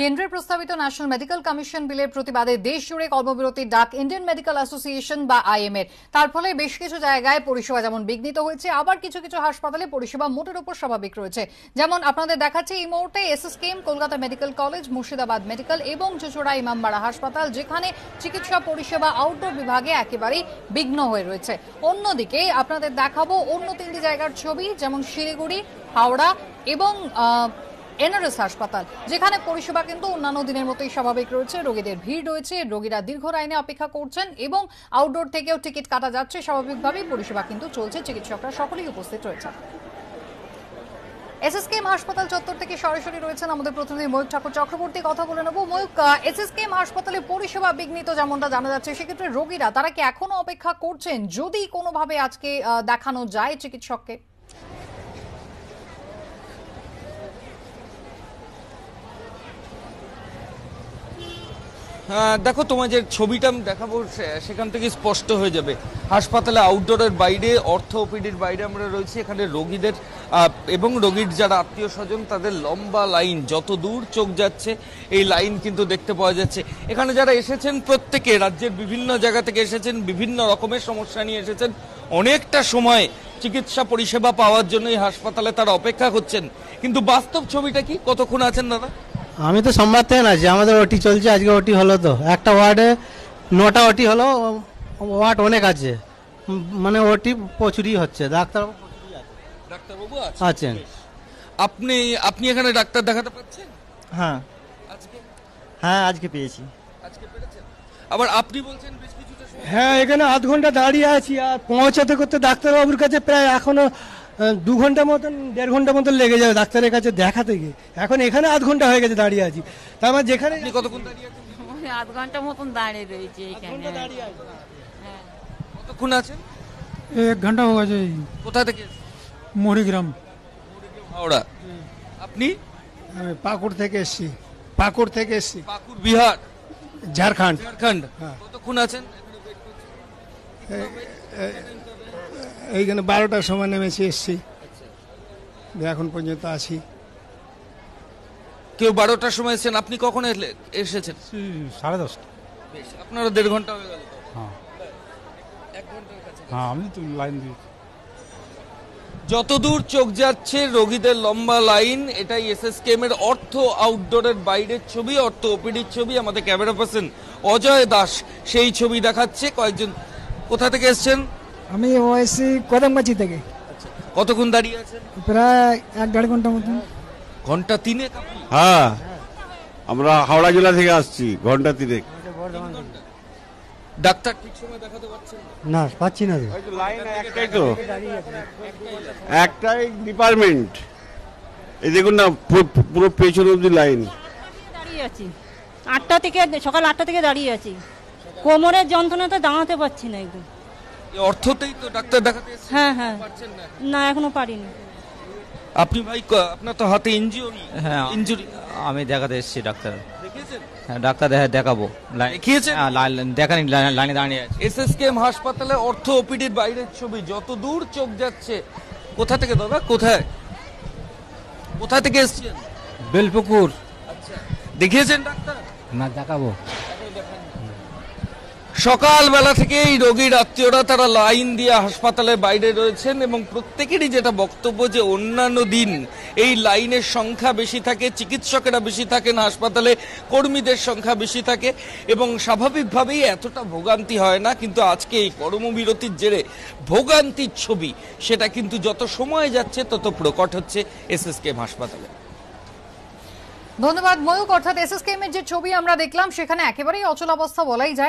কেন্দ্রের প্রস্তাবিত national medical commission বিলের প্রতিবাদে দেশ জুড়ে কর্মবিরতির ডাক ইন্ডিয়ান মেডিকেল অ্যাসোসিয়েশন বা আইএমএ তার ফলে বেশ কিছু জায়গায় পরিষেবা যেমন বিঘ্নিত হয়েছে আবার কিছু কিছু হাসপাতালে পরিষেবা মোটের উপর স্বাভাবিক রয়েছে যেমন আপনাদের দেখাচ্ছি এই মুহূর্তে SSKM Kolkata medical college Murshidabad medical এবং চুচুড়া ইমামবাড়া হাসপাতাল যেখানে চিকিৎসা পরিষেবা আউটডোর বিভাগে একেবারেই বিঘ্ন হয়ে রয়েছে অন্যদিকে আপনাদের দেখাবো অন্য তিনটি জায়গার ছবি যেমন শিলিগুড়ি হাওড়া এবং এনআরএস হাসপাতাল যেখানে পরিষেবা কিন্তু অন্যান্য দিনের মতোই স্বাভাবিক রয়েছে রোগীদের ভিড় রয়েছে রোগীরা দীর্ঘ লাইনে অপেক্ষা করছেন এবং আউটডোর থেকেও টিকিট কাটা যাচ্ছে স্বাভাবিকভাবেই পরিষেবা কিন্তু চলছে চিকিৎসকরা সকলেই উপস্থিত রয়েছে এসএসকেএম হাসপাতাল চত্বর থেকে সরাসরি রয়েছেন আমাদের প্রতিনিধি ময়ূর ঠাকুর চক্রবর্তী কথা বলে নেব ময়ূক এসএসকেএম হাসপাতালে পরিষেবা বিঘ্নিত যেমনটা জানা যাচ্ছে সেক্ষেত্রে রোগীরা তারা কি এখনো অপেক্ষা করছেন যদি কোনোভাবে আজকে দেখানো যায় চিকিৎসককে দেখো তোমার যে ছবিটা আমি দেখাবো সেখান থেকে স্পষ্ট হয়ে যাবে হাসপাতালে আউটডোরের বাইরে অর্থোপিডির বাইরে আমরা রয়েছি এখানে রোগীদের এবং রোগীর যারা আত্মীয় স্বজন তাদের লম্বা লাইন যত দূর চোখ যাচ্ছে এই লাইন কিন্তু দেখতে পাওয়া যাচ্ছে এখানে যারা এসেছেন প্রত্যেকে রাজ্যের বিভিন্ন জায়গা থেকে এসেছেন বিভিন্ন রকমের সমস্যা নিয়ে এসেছেন অনেকটা সময় চিকিৎসা পরিষেবা পাওয়ার জন্য এই হাসপাতালে তারা অপেক্ষা করছেন কিন্তু বাস্তব ছবিটা কি কতক্ষণ আছেন দাদা আমি তো সোমবার থেকে আছি আমাদের ওটি চলছে আজকে ওটি হলো তো একটা ওয়ার্ডে নটা ওটি হলো ওয়ার্ড অনেক আছে মানে ওটি প্রচুরই হচ্ছে ডাক্তার ডাক্তারবাবু আছেন আপনি আপনি এখানে ডাক্তার দেখাতে পাচ্ছেন হ্যাঁ আজকে হ্যাঁ আজকে পেয়েছি আজকে আবার আপনি বলছেন হ্যাঁ এখানে আধ ঘন্টা দাঁড়িয়ে আছি আর পৌঁছাতে করতে ডাক্তারবাবুর কাছে প্রায় এখনো দু ঘন্টা মতন দেড় ঘন্টা মতন লেগে যাবে ডাক্তারের কাছে দেখাতে গিয়ে এখন এখানে আধ ঘন্টা হয়ে গেছে দাঁড়িয়ে আছি তার মানে যেখানে কতক্ষণ দাঁড়িয়ে আধ ঘন্টা মতন দাঁড়িয়ে রয়েছে এখানে হ্যাঁ। কতক্ষণ আছেন এক ঘন্টা হয়ে গেছে কোথা থেকে মরিগ্রাম হাওড়া আপনি আমি পাকুড় থেকে এসেছি পাকুড় থেকে এসেছি পাকুড় বিহার ঝাড়খণ্ড ঝাড়খণ্ড হ্যাঁ। কতক্ষণ আছেন এইখানে বারোটার সময় নেমেছি এসছি এখন পর্যন্ত আছি কেউ বারোটার সময় এসেছেন আপনি কখন এসেছেন সাড়ে দশটা আপনারা দেড় ঘন্টা হয়ে গেল হ্যাঁ, হ্যাঁ আমি তো লাইন যতদূর চোখ যাচ্ছে রোগীদের লম্বা লাইন এটাই এসএসকেএম এর অর্থ আউটডোরের বাইরের ছবি অর্থ ওপিডির ছবি আমাদের ক্যামেরা পার্সন অজয় দাস সেই ছবি দেখাচ্ছে কয়েকজন কোথা থেকে এসছেন আমি ওয়াইসি কদমগাছি থেকে আচ্ছা, কতক্ষণ দাঁড়িয়ে আছেন প্রায় এক দেড় ঘন্টা মতন ঘন্টা তিনে হ্যাঁ আমরা হাওড়া জেলা থেকে আসছি ঘন্টা তিনেক ডাক্তার ঠিক সময় দেখাতে পারছেন না পাচ্ছি না তো লাইন একটাই তো একটাই ডিপার্টমেন্ট এই দেখুন না পুরো পেছন অবধি লাইন দাঁড়িয়ে আছি আটটা থেকে সকাল আটটা থেকে দাঁড়িয়ে আছি কোমরের যন্ত্রণা তো দাঁড়াতে পারছি না একদম অর্থতেই তো ডাক্তার দেখাতে হ্যাঁ হ্যাঁ না এখনো পারিনি আপনি ভাই আপনার তো হাতে ইঞ্জুরি হ্যাঁ ইঞ্জুরি আমি দেখাতে এসেছি ডাক্তার হ্যাঁ ডাক্তার দেখা দেখাবো হ্যাঁ, দেখানি লাইনে দাঁড়িয়ে আছে এসএসকেএম হাসপাতালে অর্থ ওপিডির বাইরের ছবি যত দূর চোখ যাচ্ছে কোথা থেকে দাদা কোথায় কোথা থেকে এসেছেন বেলপুকুর আচ্ছা। দেখিয়েছেন ডাক্তার না দেখাবো সকালবেলা থেকে এই রোগীর আত্মীয়রা তারা লাইন দিয়ে হাসপাতালের বাইরে রয়েছেন এবং প্রত্যেকেরই যেটা বক্তব্য যে অন্যান্য দিন এই লাইনের সংখ্যা বেশি থাকে চিকিৎসকেরা বেশি থাকেন হাসপাতালে কর্মীদের সংখ্যা বেশি থাকে এবং স্বাভাবিকভাবেই এতটা ভোগান্তি হয় না কিন্তু আজকে এই কর্মবিরতির জেরে ভোগান্তির ছবি সেটা কিন্তু যত সময় যাচ্ছে তত প্রকট হচ্ছে এসএসকেএম হাসপাতালে ধন্যবাদ ময়ূক অর্থাৎ এসএসকেএম এর যে ছবি আমরা দেখলাম সেখানে একেবারেই অচল অবস্থা বলাই যায়